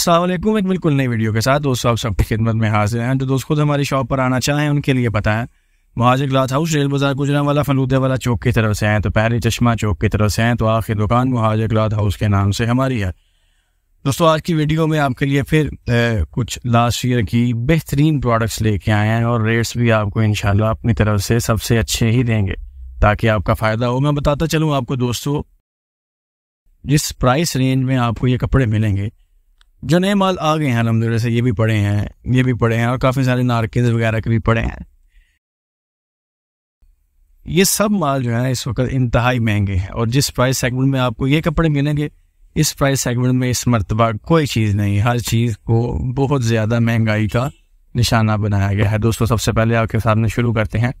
असलम एक बिल्कुल नई वीडियो के साथ दोस्तों आप सबकी खिदमत में हाजिर हैं जो दोस्त खुद हमारी शॉप पर आना चाहें उनके लिए पता है महाजर ग्लास हाउस रेल बाजार गुजरा वाला फलूदे वाला चौक की तरफ से हैं तो पहले चश्मा चौक की तरफ से हैं तो आखिर दुकान महाजर ग्लास हाउस के नाम से हमारी है दोस्तों आज की वीडियो में आपके लिए फिर ए, कुछ लास्ट ईयर की बेहतरीन प्रोडक्ट्स लेके आए हैं और रेट्स भी आपको इन अपनी तरफ से सबसे अच्छे ही देंगे ताकि आपका फ़ायदा हो मैं बताता चलूँ आपको दोस्तों जिस प्राइस रेंज में आपको ये कपड़े मिलेंगे जो नए माल आ गए हैं अलहमद से ये भी पढ़े हैं ये भी पढ़े हैं और काफ़ी सारे नारकेज वगैरह के भी पढ़े हैं ये सब माल जो है इस वक्त इंतहाई महंगे हैं और जिस प्राइस सेगमेंट में आपको ये कपड़े मिलेंगे इस प्राइस सेगमेंट में इस मरतबा कोई चीज़ नहीं हर चीज़ को बहुत ज़्यादा महंगाई का निशाना बनाया गया है दोस्तों सबसे पहले आपके सामने शुरू करते हैं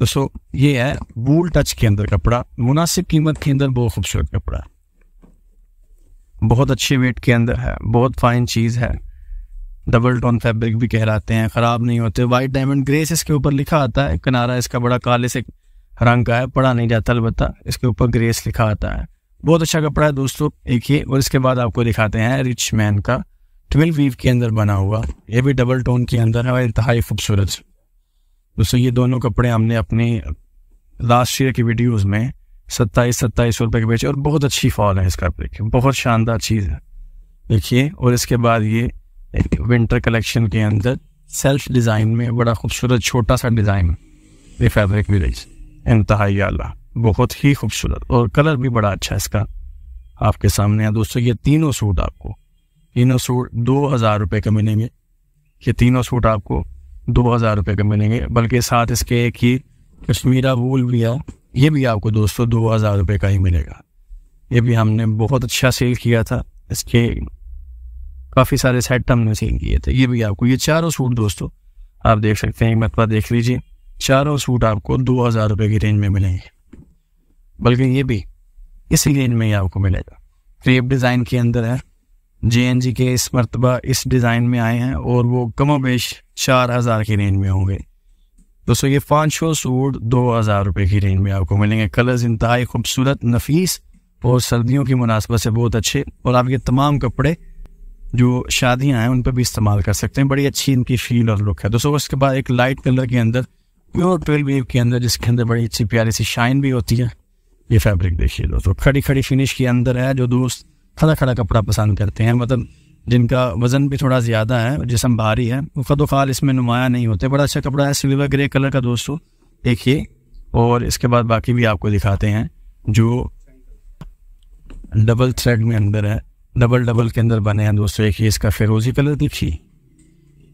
दोस्तों ये है वूल टच के अंदर कपड़ा मुनासिब कीमत के अंदर बहुत खूबसूरत कपड़ा है बहुत अच्छे वेट के अंदर है बहुत फाइन चीज़ है डबल टोन फैब्रिक भी कहलाते हैं ख़राब नहीं होते वाइट डायमंड ग्रेस इसके ऊपर लिखा आता है किनारा इसका बड़ा काले से रंग का है पड़ा नहीं जाता अलबत्ता इसके ऊपर ग्रेस लिखा आता है बहुत अच्छा कपड़ा है दोस्तों एक ही और इसके बाद आपको दिखाते हैं रिच मैन का ट्वेल्व वीव के अंदर बना हुआ ये भी डबल टोन के अंदर है और इंतहाई खूबसूरत दोस्तों ये दोनों कपड़े हमने अपने लास्ट ईयर की वीडियोज़ में सत्ताईस सत्ताईस सौ रुपये के बेचे और बहुत अच्छी फॉल है इसका देखिए बहुत शानदार चीज़ है देखिए और इसके बाद ये विंटर कलेक्शन के अंदर सेल्फ डिज़ाइन में बड़ा खूबसूरत छोटा सा डिज़ाइन ये फैब्रिक भी रही इंतहाई आला बहुत ही खूबसूरत और कलर भी बड़ा अच्छा है इसका आपके सामने है दोस्तों ये तीनों सूट आपको तीनों सूट दो हज़ार रुपये के मिलेंगे ये तीनों सूट आपको दो हज़ार रुपये के मिलेंगे बल्कि साथ इसके एक ही कश्मीरा वूल भी है ये भी आपको दोस्तों दो हज़ार रुपये का ही मिलेगा ये भी हमने बहुत अच्छा सेल किया था इसके काफ़ी सारे सेट हमने सेल किए थे ये भी आपको ये चारों सूट दोस्तों आप देख सकते हैं एक मरतबा देख लीजिए चारों सूट आपको दो हज़ार रुपये की रेंज में मिलेंगे बल्कि ये भी इसी रेंज में ही आपको मिलेगा क्रेप डिज़ाइन के अंदर है जे एन जी के इस मरतबा इस डिज़ाइन में आए हैं और वो कमोबेश चार हज़ार की रेंज में होंगे दोस्तों ये पाँचों सूट दो हज़ार रुपये की रेंज में आपको मिलेंगे कलर्स इंतहाई खूबसूरत नफीस और सर्दियों की मुनासबत से बहुत अच्छे और आपके तमाम कपड़े जो शादियाँ हैं उन पर भी इस्तेमाल कर सकते हैं बड़ी अच्छी इनकी फील और लुक है दोस्तों उसके बाद एक लाइट कलर के अंदर प्योर ट्वेल्व वेव के अंदर जिसके अंदर बड़ी अच्छी प्यारी सी शाइन भी होती है ये फैब्रिक देखिए दोस्तों खड़ी खड़ी फिनिश के अंदर है जो दोस्त खड़ा खड़ा कपड़ा पसंद करते हैं मतलब जिनका वज़न भी थोड़ा ज़्यादा है जिसम भारी है ख़द तो खाल इसमें नुमाया नहीं होते बड़ा अच्छा कपड़ा है सिल्वर ग्रे कलर का दोस्तों देखिए और इसके बाद बाकी भी आपको दिखाते हैं जो डबल थ्रेड में अंदर है डबल डबल के अंदर बने हैं दोस्तों एक ही इसका फिरोजी कलर देखिए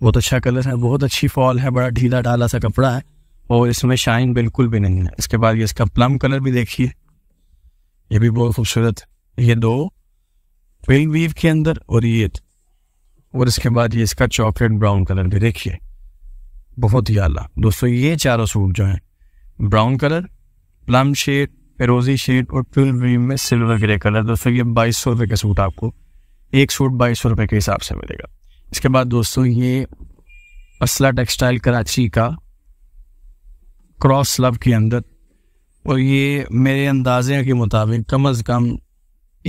बहुत अच्छा कलर है बहुत अच्छी फॉल है बड़ा ढीला ढाला सा कपड़ा है और इसमें शाइन बिल्कुल भी नहीं है इसके बाद ये इसका प्लम कलर भी देखिए ये भी बहुत खूबसूरत ये दो ट्वेल वीव के अंदर और ये और इसके बाद ये इसका चॉकलेट ब्राउन कलर भी देखिए बहुत ही आला दोस्तों ये चारों सूट जो हैं ब्राउन कलर प्लम शेड पेरोजी शेड और ट्वेल्व वीव में सिल्वर ग्रे कलर दोस्तों ये बाईस सौ रुपये का सूट आपको एक सूट बाईस सौ रुपये के हिसाब से मिलेगा इसके बाद दोस्तों ये असला टेक्सटाइल कराची का क्रॉस स्लब के अंदर और ये मेरे अंदाजे के मुताबिक कम अज़ कम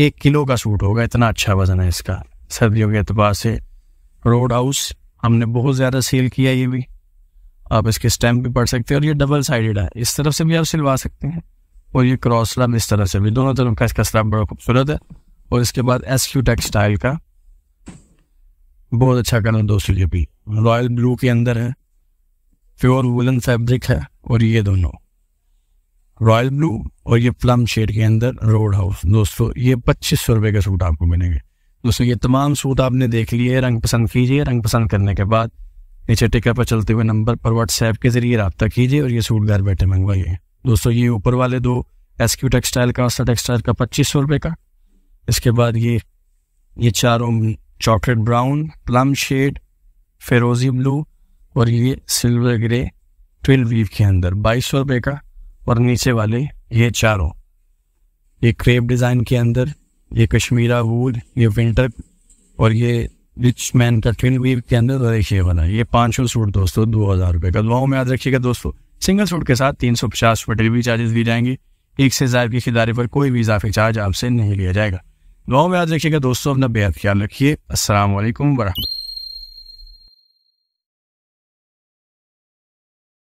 एक किलो का सूट होगा इतना अच्छा वजन है इसका सर्दियों के अतबार से रोड हाउस हमने बहुत ज़्यादा सेल किया ये भी आप इसके स्टैम्प भी पढ़ सकते हैं और ये डबल साइडेड है इस तरफ से भी आप सिलवा सकते हैं और ये क्रॉस स्लब इस तरह से भी दोनों तरफ का इसका स्लब बड़ा खूबसूरत है और इसके बाद एस क्यू टेक्सटाइल का बहुत अच्छा कलर दो ये भी रॉयल ब्लू के अंदर है प्योर वुलन फैब्रिक है और ये दोनों रॉयल ब्लू और ये प्लम शेड के अंदर रोड हाउस दोस्तों ये पच्चीस सौ रुपये के सूट आपको मिलेंगे दोस्तों ये तमाम सूट आपने देख लिए रंग पसंद कीजिए रंग पसंद करने के बाद नीचे टिकर पर चलते हुए नंबर पर व्हाट्सएप के जरिए रबता कीजिए और ये सूट घर बैठे मंगवाइए दोस्तों ये ऊपर वाले दो एसक्यू टेक्सटाइल का आस्था टेक्सटाइल का पच्चीस सौ रुपये का इसके बाद ये ये चारों चॉकलेट ब्राउन प्लम शेड फेरोजी ब्लू और ये सिल्वर ग्रे ट्विल वीव के अंदर बाईस सौ रुपये का और नीचे वाले ये चारों ये क्रेप डिज़ाइन के अंदर ये कश्मीरा वूल ये विंटर और ये रिच मैन का ट्विन वीव के अंदर और एक ये वाला ये पाँचों सूट दोस्तों दो हज़ार रुपये का दुआओं में याद रखिएगा दोस्तों सिंगल सूट के साथ तीन सौ पचास रुपये डिलीवरी चार्जेस दिए जाएंगे एक से ज्यादा के खिदारे पर कोई भी इजाफी चार्ज आपसे नहीं लिया जाएगा दुआओं में याद रखिएगा दोस्तों अपना बेहद ख्याल रखिए असल वरहमत